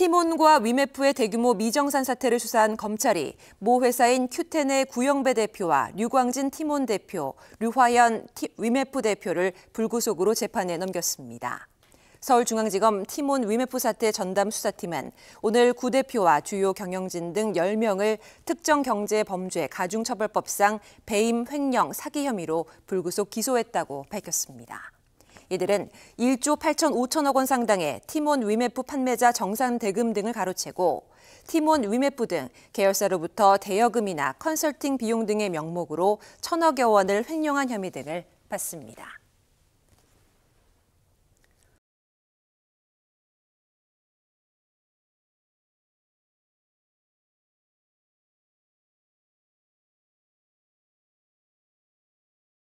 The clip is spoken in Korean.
티몬과 위메프의 대규모 미정산 사태를 수사한 검찰이 모 회사인 큐텐의 구영배 대표와 류광진 티몬 대표, 류화연 티, 위메프 대표를 불구속으로 재판에 넘겼습니다. 서울중앙지검 티몬 위메프 사태 전담 수사팀은 오늘 구 대표와 주요 경영진 등 10명을 특정 경제 범죄 가중처벌법상 배임 횡령 사기 혐의로 불구속 기소했다고 밝혔습니다. 이들은 1조 8천 5천억 원 상당의 팀원 위메프 판매자 정산 대금 등을 가로채고 팀원 위메프 등 계열사로부터 대여금이나 컨설팅 비용 등의 명목으로 천억여 원을 횡령한 혐의 등을 받습니다.